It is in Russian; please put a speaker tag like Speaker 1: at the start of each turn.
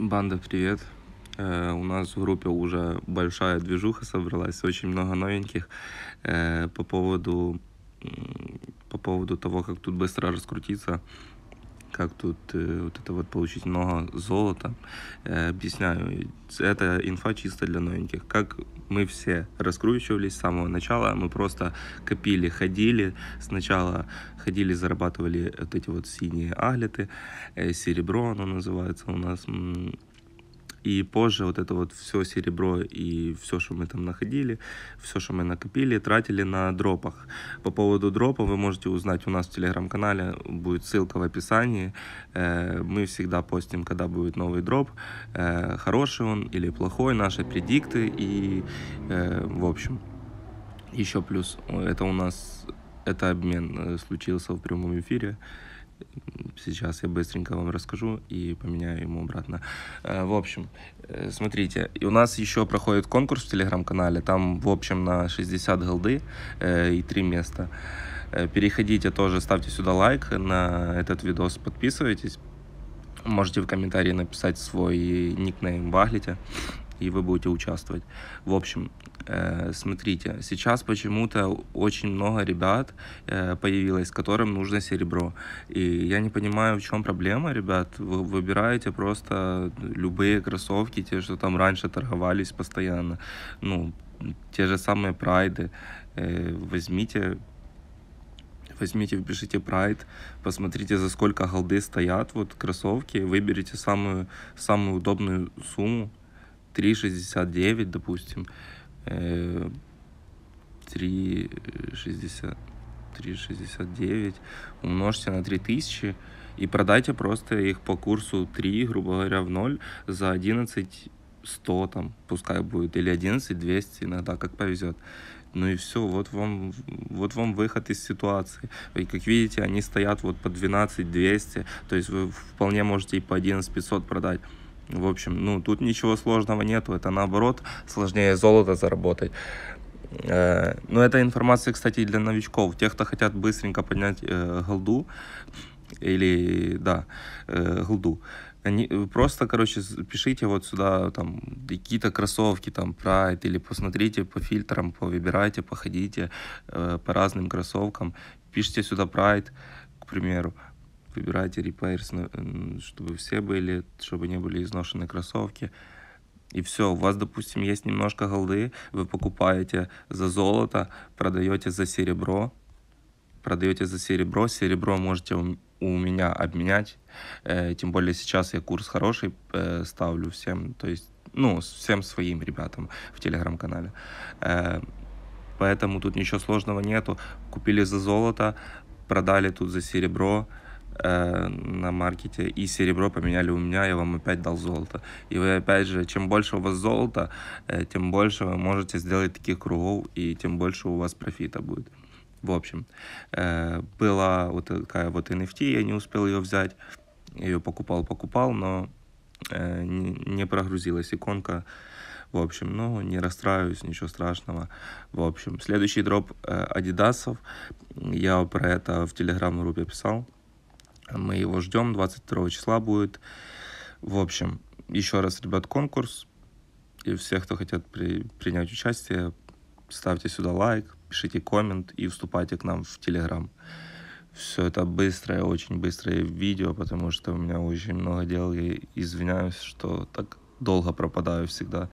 Speaker 1: Банда, привет! Э, у нас в группе уже большая движуха собралась, очень много новеньких. Э, по поводу, по поводу того, как тут быстро раскрутиться, как тут э, вот это вот получить много золота. Э, объясняю, это инфа чисто для новеньких. Как мы все раскручивались с самого начала, мы просто копили, ходили. Сначала ходили, зарабатывали вот эти вот синие аглеты, э, серебро оно называется у нас, и позже вот это вот все серебро и все, что мы там находили, все, что мы накопили, тратили на дропах. По поводу дропа вы можете узнать у нас в телеграм-канале, будет ссылка в описании. Э, мы всегда постим, когда будет новый дроп, э, хороший он или плохой, наши предикты и э, в общем. Еще плюс, это у нас, это обмен случился в прямом эфире. Сейчас я быстренько вам расскажу и поменяю ему обратно. Э, в общем, э, смотрите, у нас еще проходит конкурс в телеграм-канале. Там, в общем, на 60 голды э, и 3 места. Переходите тоже, ставьте сюда лайк на этот видос, подписывайтесь. Можете в комментарии написать свой никнейм, баглите и вы будете участвовать. В общем, э, смотрите, сейчас почему-то очень много ребят э, появилось, которым нужно серебро. И я не понимаю, в чем проблема, ребят. Вы выбираете просто любые кроссовки, те, что там раньше торговались постоянно. Ну, те же самые прайды. Э, возьмите возьмите, впишите Pride, посмотрите, за сколько голды стоят вот кроссовки, выберите самую, самую удобную сумму, 3,69, допустим, 3,60, э, 3,69 умножьте на 3000 и продайте просто их по курсу 3, грубо говоря, в 0 за 11 100 там, пускай будет, или 11 200, иногда как повезет. Ну и все, вот вам, вот вам выход из ситуации. И как видите, они стоят вот по 12 200, то есть вы вполне можете и по 11 500 продать. В общем, ну, тут ничего сложного нету, это наоборот сложнее золото заработать. Э, но эта информация, кстати, для новичков. Тех, кто хотят быстренько поднять э, голду, или, да, э, голду, они, просто, короче, пишите вот сюда там какие-то кроссовки, там, прайд, или посмотрите по фильтрам, повыбирайте, походите э, по разным кроссовкам, пишите сюда прайд, к примеру, выбирайте репайрс, ну, чтобы все были, чтобы не были изношены кроссовки. И все, у вас, допустим, есть немножко голды, вы покупаете за золото, продаете за серебро, продаете за серебро, серебро можете у меня обменять, э, тем более сейчас я курс хороший э, ставлю всем, то есть, ну, всем своим ребятам в телеграм-канале. Э, поэтому тут ничего сложного нету, купили за золото, продали тут за серебро, Э, на маркете, и серебро поменяли у меня, я вам опять дал золото. И вы опять же, чем больше у вас золота, э, тем больше вы можете сделать таких кругов, и тем больше у вас профита будет. В общем, э, была вот такая вот NFT, я не успел ее взять, ее покупал-покупал, но не прогрузилась иконка. В общем, ну, не расстраиваюсь, ничего страшного. В общем, следующий дроп э, Адидасов. Я про это в телеграм-группе писал. Мы его ждем, 22 числа будет. В общем, еще раз, ребят, конкурс. И всех, кто хотят при, принять участие, ставьте сюда лайк, пишите коммент и вступайте к нам в Телеграм. Все это быстрое, очень быстрое видео, потому что у меня очень много дел. И извиняюсь, что так долго пропадаю всегда.